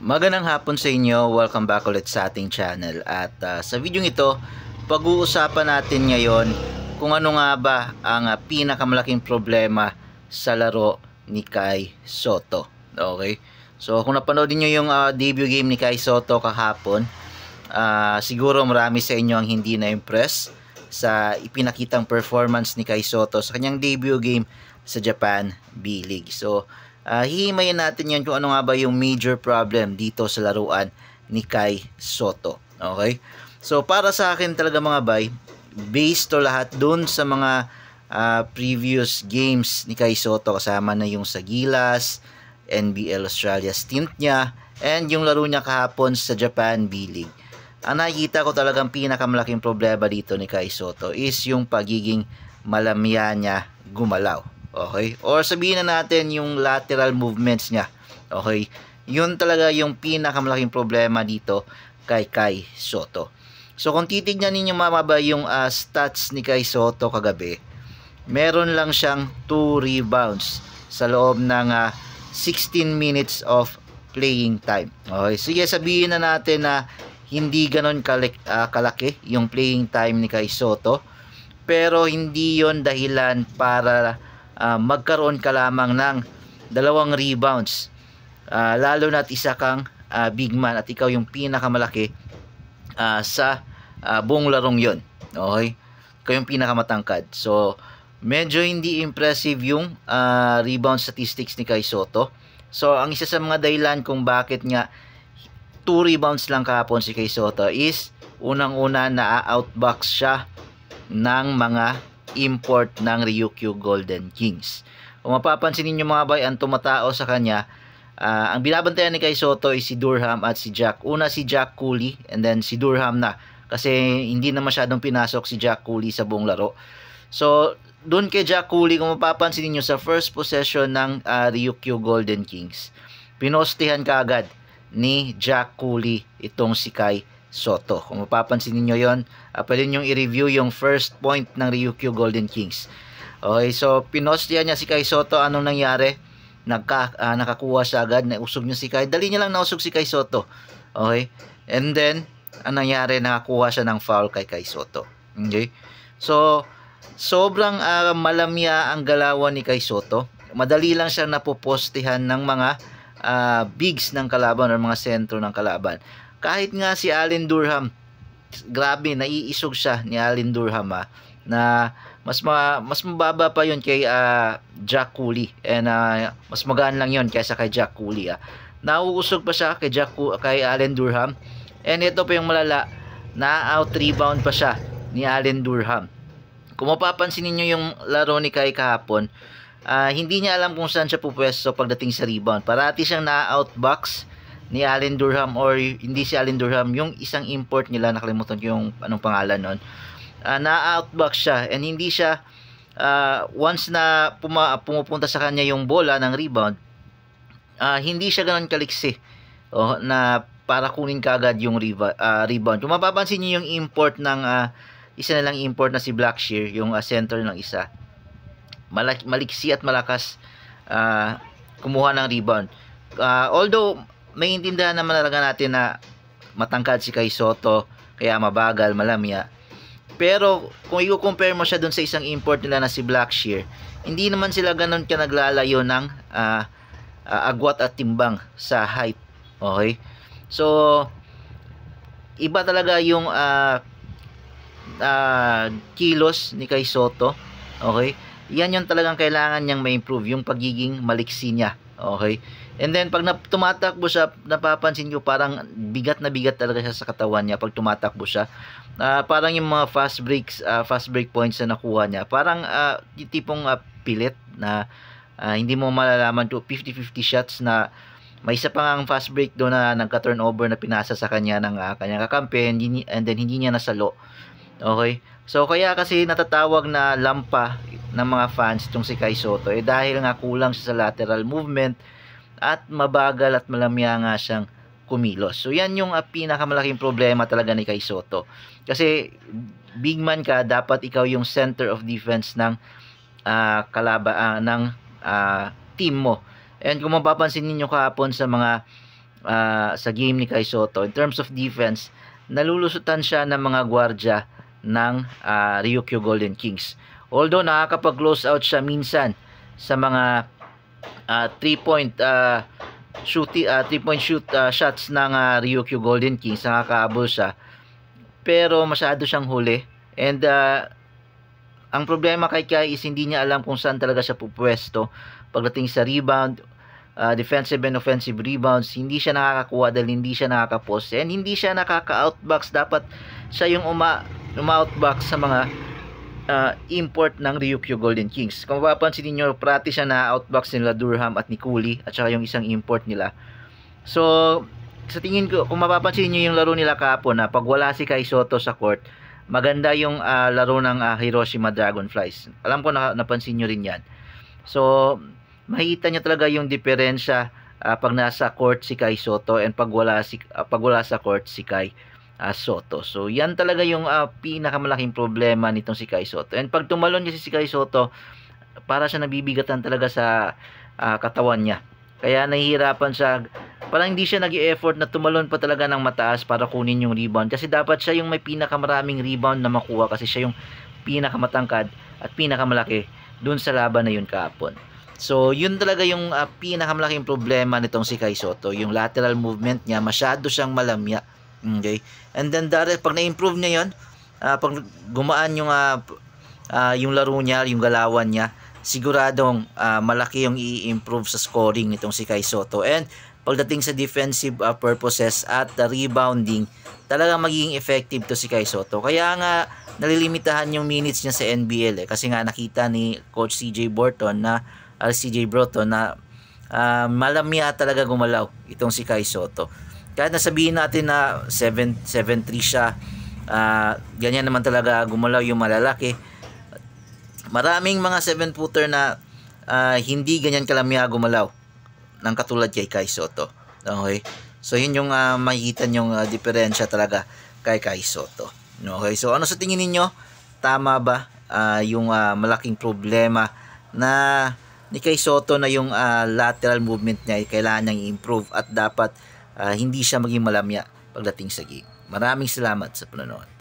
Magandang hapon sa inyo, welcome back ulit sa ating channel At uh, sa video ito, pag-uusapan natin ngayon kung ano nga ba ang uh, pinakamalaking problema sa laro ni Kai Soto Okay, so kung napanood niyo yung uh, debut game ni Kai Soto kahapon uh, Siguro marami sa inyo ang hindi na-impress sa ipinakitang performance ni Kai Soto sa kanyang debut game sa Japan B-League So uh, hihimayin natin yan kung ano nga ba yung major problem dito sa laruan ni Kai Soto. Okay? So, para sa akin talaga mga bay, based to lahat dun sa mga uh, previous games ni Kai Soto, kasama na yung sa Gilas, NBL Australia stint niya, and yung laro niya kahapon sa Japan B-League. Ang nakikita ko talagang pinakamalaking problema dito ni Kai Soto is yung pagiging malamya niya gumalaw. Okay? Or sabihin na natin yung lateral movements niya. Okay? Yun talaga yung pinakamalaking problema dito kay Kai Soto. So kung titignan ninyo mababa yung uh, stats ni Kai Soto kagabi, meron lang siyang 2 rebounds sa loob ng uh, ah, 16 minutes of playing time. Okay, sige sabihin na natin na hindi ganon kalik, uh, ah, kalaki yung playing time ni Kai Soto. Pero hindi yon dahilan para uh, magkaroon ka lamang ng dalawang rebounds uh, lalo na't isa kang uh, big man at ikaw yung pinakamalaki uh, sa uh, buong larong yon okay ikaw yung pinakamatangkad so medyo hindi impressive yung uh, rebound statistics ni Kai Soto so ang isa sa mga dahilan kung bakit nga 2 rebounds lang kahapon si Kai Soto is unang-una na outbox siya ng mga import ng Ryukyu Golden Kings. Kung mapapansin ninyo mga bay, ang tumatao sa kanya, uh, ang binabantayan ni Kai Soto ay si Durham at si Jack. Una si Jack Cooley and then si Durham na kasi hindi na masyadong pinasok si Jack Cooley sa buong laro. So, doon kay Jack Cooley, kung mapapansin niyo sa first possession ng uh, Ryukyu Golden Kings, pinostihan kaagad ni Jack Cooley itong si Kai Soto. Kung mapapansin niyo yon, uh, ah, pwede nyo i-review yung first point ng Ryukyu Golden Kings. Okay, so pinostia niya si Kai Soto. Anong nangyari? Nagka, uh, nakakuha siya agad, nausog niya si Kai. Dali niya lang nausog si Kai Soto. Okay? And then, ang nangyari, nakakuha siya ng foul kay Kai Soto. Okay? So, sobrang uh, malamya ang galawan ni Kai Soto. Madali lang siya napopostihan ng mga uh, bigs ng kalaban or mga sentro ng kalaban kahit nga si Allen Durham, grabe, naiisog siya ni Allen Durham ah, na mas ma, mas mababa pa yon kay uh, Jack Cooley and uh, mas magaan lang yon kaysa kay Jack Cooley ah. Nauusog pa siya kay Jack kay Allen Durham and ito pa yung malala na out rebound pa siya ni Allen Durham. Kung mapapansin ninyo yung laro ni Kai kahapon, uh, hindi niya alam kung saan siya pupwesto pagdating sa rebound. Parati siyang na-outbox ni Allen Durham or hindi si Allen Durham, yung isang import nila, nakalimutan ko yung anong pangalan nun, uh, ah, na outbox siya and hindi siya, uh, once na puma, pumupunta sa kanya yung bola ng rebound, uh, hindi siya ganun kaliksi oh, na para kunin kagad yung rebound. Kung mapapansin niyo yung import ng uh, isa na lang import na si Blackshear, yung uh, center ng isa. Malak maliksi at malakas uh, kumuha ng rebound. Uh, although maintindihan naman talaga natin na matangkad si Kai Soto kaya mabagal, malamya. Pero kung i-compare mo siya dun sa isang import nila na si Blackshear, hindi naman sila ganun ka naglalayo ng uh, uh, agwat at timbang sa height. Okay? So iba talaga yung uh, uh, kilos ni Kai Soto. Okay? Yan yung talagang kailangan niyang ma-improve yung pagiging maliksi niya. Okay? And then pag tumatakbo siya, napapansin ko parang bigat na bigat talaga siya sa katawan niya pag tumatakbo siya. Uh, parang yung mga fast breaks, uh, fast break points na nakuha niya, parang uh, tipong uh, pilit na uh, hindi mo malalaman to 50-50 shots na may isa pa ang fast break doon na nagka-turnover na pinasa sa kanya ng uh, kanyang kakampi and, and then hindi niya nasalo. Okay? So kaya kasi natatawag na lampa ng mga fans itong si Kai Soto eh dahil nga kulang siya sa lateral movement at mabagal at malamya nga siyang kumilos. So yan yung uh, pinakamalaking problema talaga ni Kai Soto. Kasi big man ka, dapat ikaw yung center of defense ng uh, kalaba uh, ng uh, team mo. And kung mapapansin niyo kahapon sa mga uh, sa game ni Kai Soto in terms of defense, nalulusutan siya ng mga gwardiya ng uh, Ryukyu Golden Kings. Although nakakapag-close out siya minsan sa mga uh, 3 point uh, shoot uh, ah, 3 point shoot uh, shots ng uh, Ryukyu Golden Kings nakakaabol siya pero masyado siyang huli and uh, ang problema kay Kai is hindi niya alam kung saan talaga siya pupwesto pagdating sa rebound uh, defensive and offensive rebounds hindi siya nakakakuha dahil hindi siya nakakapost and hindi siya nakaka-outbox dapat siya yung uma, uma-outbox sa mga uh, import ng Ryukyu Golden Kings. Kung mapapansin niyo, prati siya na outbox nila Durham at Nikuli at saka yung isang import nila. So, sa tingin ko, kung mapapansin niyo yung laro nila kapo na pag wala si Kai Soto sa court, maganda yung uh, laro ng uh, Hiroshima Dragonflies. Alam ko na napansin niyo rin 'yan. So, makita niyo talaga yung diferensya uh, pag nasa court si Kai Soto and pag wala si uh, pag wala sa court si Kai uh, Soto. So yan talaga yung uh, pinakamalaking problema nitong si Kai Soto. And pag tumalon kasi si Kai Soto, para siya nabibigatan talaga sa uh, katawan niya. Kaya nahihirapan siya. Parang hindi siya nag effort na tumalon pa talaga ng mataas para kunin yung rebound. Kasi dapat siya yung may pinakamaraming rebound na makuha kasi siya yung pinakamatangkad at pinakamalaki dun sa laban na yun kahapon. So, yun talaga yung uh, pinakamalaking problema nitong si Kai Soto. Yung lateral movement niya, masyado siyang malamya Okay? And then dati, pag na-improve niya 'yon, uh, ah, pag gumaan yung uh, uh, yung laro niya, yung galawan niya, siguradong uh, malaki yung i-improve sa scoring nitong si Kai Soto. And pagdating sa defensive uh, purposes at the rebounding, talaga magiging effective to si Kai Soto. Kaya nga nalilimitahan yung minutes niya sa NBL eh, kasi nga nakita ni coach CJ Burton na uh, CJ Burton na uh, malamya talaga gumalaw itong si Kai Soto. Kahit nasabihin natin na 7 7'3 siya, uh, ganyan naman talaga gumalaw yung malalaki. Maraming mga 7 footer na uh, hindi ganyan kalamya gumalaw ng katulad kay Kai Soto. Okay? So yun yung uh, makikita yung uh, diferensya talaga kay Kai Soto. Okay? So ano sa tingin ninyo? Tama ba uh, yung uh, malaking problema na ni Kai Soto na yung uh, lateral movement niya ay kailangan niyang i-improve at dapat uh, hindi siya maging malamya pagdating sa game. Maraming salamat sa panonood.